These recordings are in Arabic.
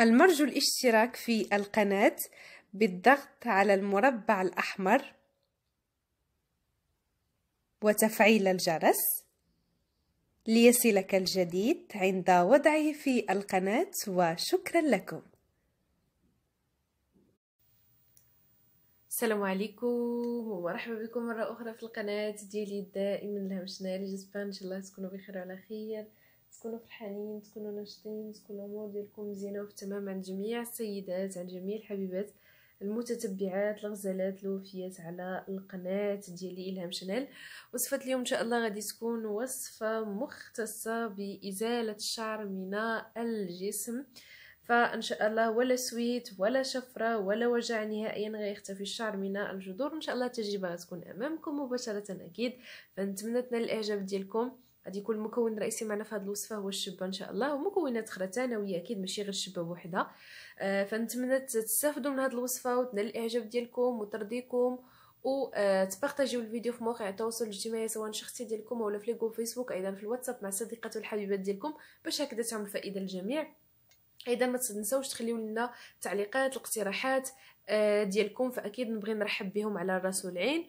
المرجو الاشتراك في القناة بالضغط على المربع الأحمر وتفعيل الجرس ليصلك الجديد عند وضعه في القناة وشكرا لكم السلام عليكم ومرحبا بكم مرة أخرى في القناة ديالي لها الهمشناري جسبان إن شاء الله تكونوا بخير وعلى خير تكونوا فرحانين تكونوا ناشطين تكون الامور ديالكم مزيانه وفي تمام عند جميع السيدات عند جميع الحبيبات المتتبعات الغزالات الوفيات على القناه ديالي الهام شانيل وصفه اليوم ان شاء الله غادي تكون وصفه مختصه بازاله الشعر من الجسم فان شاء الله ولا سويت ولا شفره ولا وجع نهائيا غيختفي الشعر من الجذور ان شاء الله التجربه غتكون امامكم مباشره اكيد فنتمنى تنال الاعجاب ديالكم غادي يكون المكون الرئيسي معنا في هذه الوصفه هو الشبه ان شاء الله ومكونات اخرى ثانويه اكيد ماشي غير الشبه وحده آه، فنتمنى تستافدوا من هذه الوصفه وتنال الاعجاب ديالكم وترضيكم وتبارطاجيو آه، الفيديو في مواقع التواصل الاجتماعي سواء شخصي ديالكم ولا في ليغو فيسبوك ايضا في الواتساب مع الصديقات والحبيبات ديالكم باش هكذا تعمل فائده للجميع ايضا ما تنساوش تخليو لنا التعليقات الاقتراحات آه، ديالكم فاكيد نبغي نرحب بهم على الراس والعين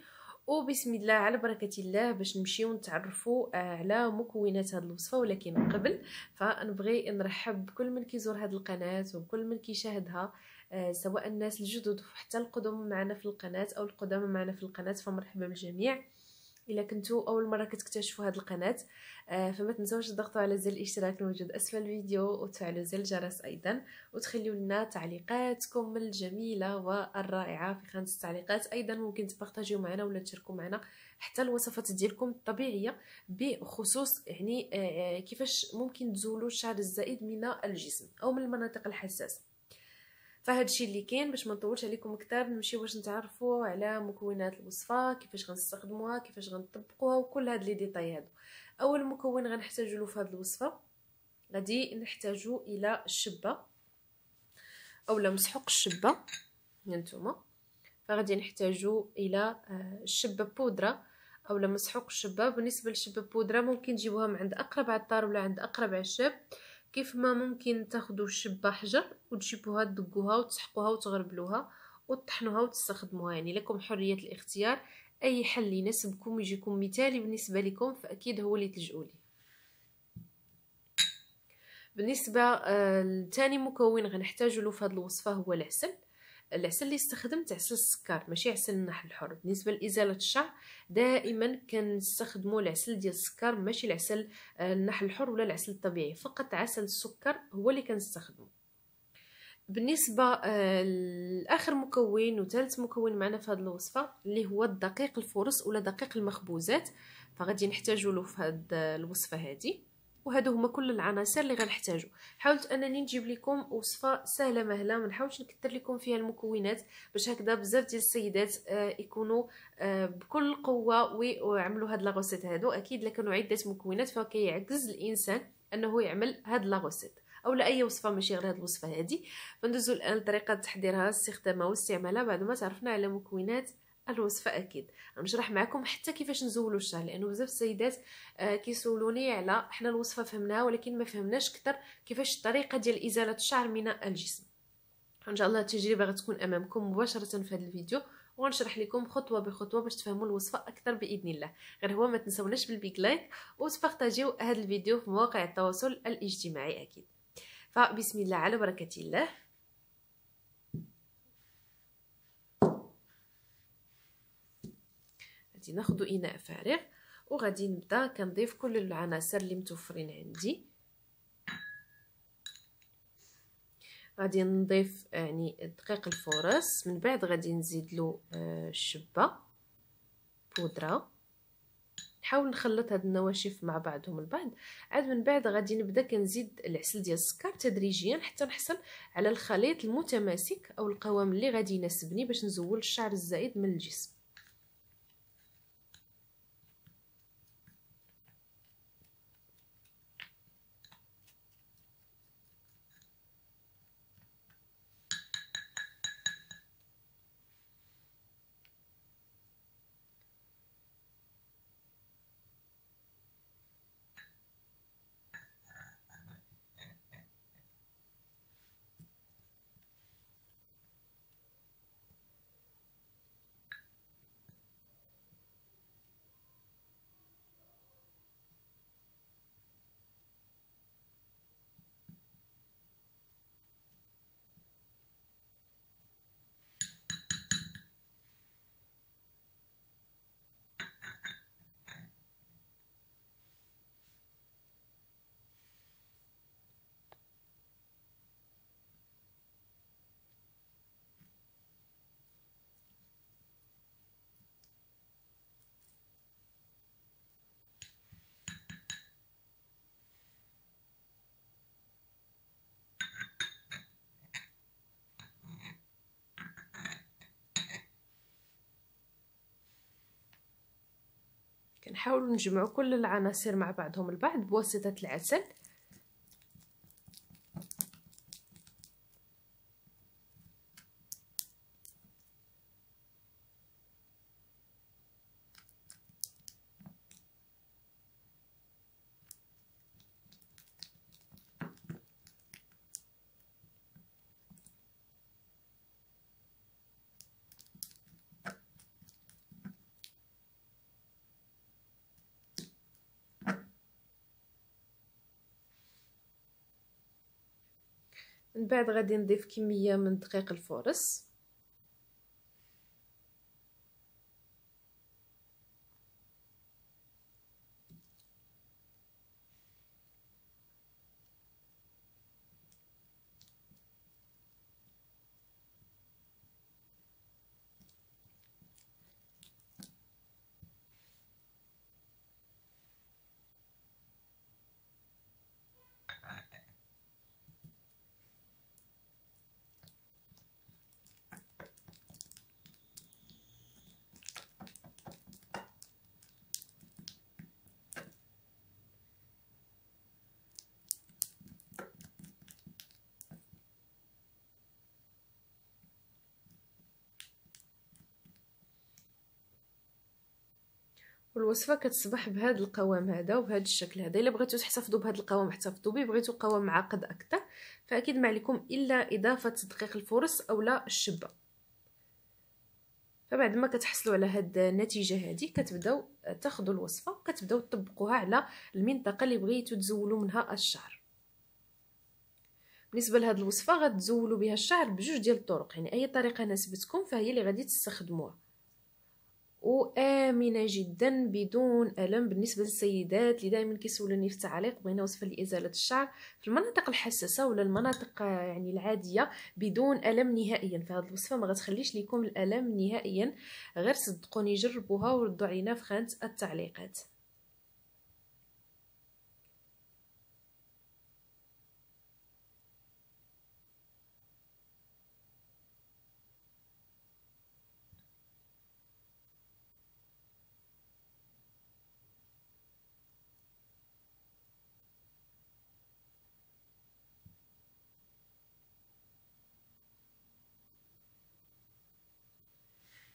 وبسم الله على بركة الله باش نمشيو نتعرفوا على مكونات هذه الوصفة ولكن قبل فنبغي نرحب بكل من كيزور هذه القناة وكل من كيشاهدها آه، سواء الناس الجدد وحتى القدم معنا في القناة أو القدامى معنا في القناة فمرحبا بالجميع الا كنتو اول مره كتكتشفوا هذه القناه آه، فما تنساوش تضغطوا على زر الاشتراك الموجود اسفل الفيديو وتفعلوا زر الجرس ايضا وتخليوا لنا تعليقاتكم الجميله والرائعه في خانه التعليقات ايضا ممكن تبارطاجيو معنا ولا تشاركوا معنا حتى الوصفات ديالكم الطبيعيه بخصوص يعني آه، آه، كيفاش ممكن تزولوا الشعر الزائد من الجسم او من المناطق الحساسه فهاد الشيء اللي كاين باش ما نطولش عليكم اكثر نمشيو باش نتعرفوا على مكونات الوصفه كيفاش غنستخدموها كيفاش غنطبقوها وكل هاد لي ديطاي هادو اول مكون غنحتاجو له في هاد الوصفه غادي نحتاجو الى الشبه اولا مسحوق الشبه نتوما فغادي نحتاجو الى الشبه آه، بودره اولا مسحوق الشبه بالنسبه للشبه بودره ممكن تجيبوها من عند اقرب عطار ولا عند اقرب عشاب كيف ما ممكن تاخذوا شبه حجر وتجيبوها تدقوها وتسحقوها وتغربلوها وتطحنوها وتستخدموها يعني لكم حريه الاختيار اي حل يناسبكم يجيكم مثالي بالنسبه لكم فاكيد هو اللي تلجؤوا ليه بالنسبه آه، لثاني مكون غنحتاجو له في هذه الوصفه هو العسل العسل اللي استخدمت عسل السكر ماشي عسل النحل الحر بالنسبه لازاله الشعر دائما كنستخدموا العسل ديال السكر ماشي العسل آه، النحل الحر ولا العسل الطبيعي فقط عسل السكر هو اللي كنستخدمه بالنسبه آه، لاخر مكون وثالث مكون معنا في هذه الوصفه اللي هو الدقيق الفرص ولا دقيق المخبوزات فغادي نحتاجه له في هذه آه، الوصفه هذه وهادو هما كل العناصر اللي غنحتاجو حاولت انني نجيب لكم وصفه سهله مهله ما نحاولش نكثر لكم فيها المكونات باش هكذا بزاف ديال السيدات آه، يكونوا آه، بكل قوه ويعملوا هاد لاغوسيت هادو اكيد لا عده مكونات فكيعجز الانسان انه يعمل هاد لاغوسيت او لا اي وصفه ماشي غير هاد الوصفه هادي فندوزو الان لطريقه تحضيرها استخدامها واستعمالها بعد ما تعرفنا على مكونات الوصفه اكيد غنشرح معكم حتى كيفاش نزولوا الشعر لانه بزاف السيدات آه، كيسولوني على حنا الوصفه فهمناها ولكن ما فهمناش كثر كيفاش الطريقه ديال ازاله الشعر من الجسم ان شاء الله التجربه غتكون امامكم مباشره في هذا الفيديو وغنشرح لكم خطوه بخطوه باش تفهموا الوصفه اكثر باذن الله غير هو ما تنساوناش بالبيك لايك وتبارطاجيو هذا الفيديو في مواقع التواصل الاجتماعي اكيد فبسم الله على بركه الله غادي ناخذ اناء فارغ وغادي نبدا كنضيف كل العناصر اللي متوفرين عندي غادي نضيف يعني دقيق الفورص من بعد غادي نزيد له آه، الشبه بودره نحاول نخلط هاد النواشف مع بعضهم البعض عاد من بعد غادي نبدا كنزيد العسل ديال السكر تدريجيا حتى نحصل على الخليط المتماسك او القوام اللي غادي يناسبني باش نزول الشعر الزائد من الجسم نحاولوا نجمعوا كل العناصر مع بعضهم البعض بواسطة العسل من بعد غادي نضيف كميه من دقيق الفورس والوصفه كتصبح بهذا القوام هذا وبهذا الشكل هذا الا بغيتو تحتفظوا بهذا القوام احتفظوا به بغيتو قوام معقد اكثر فاكيد ما عليكم الا اضافه دقيق الفرص اولا الشبه فبعد ما كتحصلوا على هاد النتيجه هذه كتبداو تاخذوا الوصفه وكتبداو تطبقوها على المنطقه اللي بغيتو تزولوا منها الشعر بالنسبه لهاد الوصفه غتزولوا بها الشعر بجوج ديال الطرق يعني اي طريقه ناسبتكم فهي اللي غادي تستخدموها وامنه جدا بدون الم بالنسبه للسيدات اللي دائما كيسولوني في التعليق بغينا وصفه لازاله الشعر في المناطق الحساسه ولا المناطق آه، يعني العاديه بدون الم نهائيا فهاد الوصفه ما غتخليش لكم الالم نهائيا غير صدقوني جربوها وردوا علينا في خانه التعليقات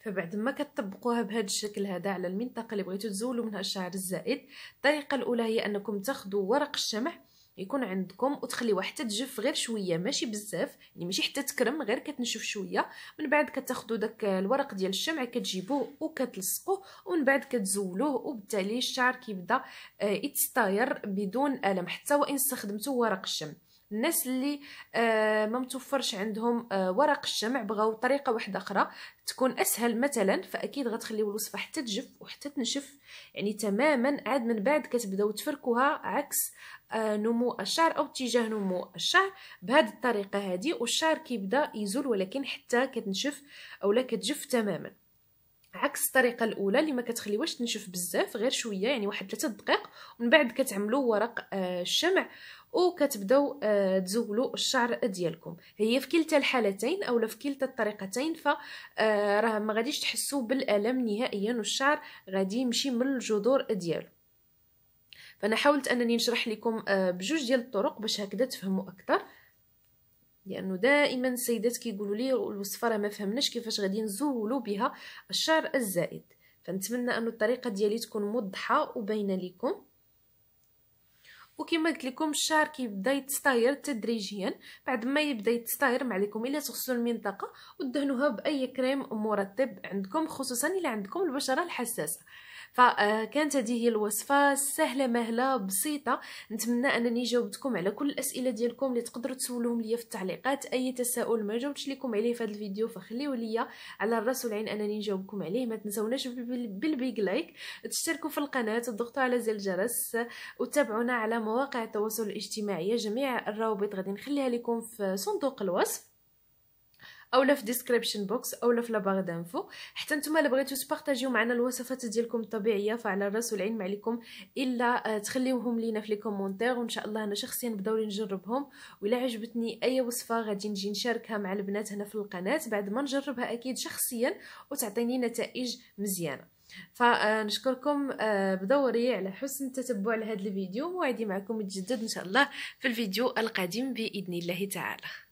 فبعد ما كتطبقوها بهذا الشكل هذا على المنطقه اللي بغيتو تزولوا منها الشعر الزائد الطريقه الاولى هي انكم تاخذوا ورق الشمع يكون عندكم وتخليوها حتى تجف غير شويه ماشي بزاف يعني ماشي حتى تكرم غير كتنشف شويه من بعد كتاخذوا داك الورق ديال الشمع كتجيبوه وكتلصقوه ومن بعد كتزولوه وبالتالي الشعر كيبدا آه، يتستاير بدون الم حتى وان استخدمتوا ورق الشمع الناس اللي آه، ما متوفرش عندهم آه، ورق الشمع بغاو طريقه واحده اخرى تكون اسهل مثلا فاكيد غتخليو الوصفه حتى تجف وحتى تنشف يعني تماما عاد من بعد كتبداو تفركوها عكس آه، نمو الشعر او اتجاه نمو الشعر بهذه الطريقه هذه والشعر كيبدا يزول ولكن حتى كتنشف اولا كتجف تماما عكس الطريقه الاولى اللي ما كتخليوهش تنشف بزاف غير شويه يعني واحد 3 دقائق ومن بعد كتعملوا ورق آه، الشمع وكتبداو آه، تزولوا الشعر ديالكم هي في كلتا الحالتين اولا في كلتا الطريقتين آه، راه ما غاديش تحسوا بالالم نهائيا والشعر غادي يمشي من الجذور ديالو فانا حاولت انني نشرح لكم بجوج ديال الطرق باش هكذا تفهموا اكثر لانه دائما السيدات كيقولوا لي الوصفه راه ما فهمناش كيفاش غادي نزولوا بها الشعر الزائد فنتمنى أن الطريقه ديالي تكون موضحه وباينه لكم وكما قلت لكم الشعر كيبدا يتستاير تدريجيا بعد ما يبدا يتستاير ما عليكم الا تغسلوا المنطقه ودهنوها باي كريم مرطب عندكم خصوصا الا عندكم البشره الحساسه فكانت هذه هي الوصفه سهله مهله بسيطه نتمنى انني جاوبتكم على كل الاسئله ديالكم اللي تقدروا تسولوهم ليا في التعليقات اي تساؤل ما جاوبتش لكم عليه في هذا الفيديو فخليه ليا على الراس والعين انني نجاوبكم عليه ما تنساوناش بالبيج لايك تشتركوا في القناه وتضغطوا على زر الجرس وتابعونا على مواقع التواصل الاجتماعي جميع الروابط غادي نخليها لكم في صندوق الوصف اولا في ديسكريبشن بوكس اولا في لاباغ دانفو حتى نتوما اللي بغيتو تبارطاجيو معنا الوصفات ديالكم الطبيعيه فعلى الراس والعين ما عليكم الا آه، تخليوهم لينا في لي كومونتير وان شاء الله انا شخصيا نبداو نجربهم ولا عجبتني اي وصفه غادي نجي نشاركها مع البنات هنا في القناه بعد ما نجربها اكيد شخصيا وتعطيني نتائج مزيانه فنشكركم آه، بدوري على حسن التتبع لهذا الفيديو موعدي معكم يتجدد ان شاء الله في الفيديو القادم باذن الله تعالى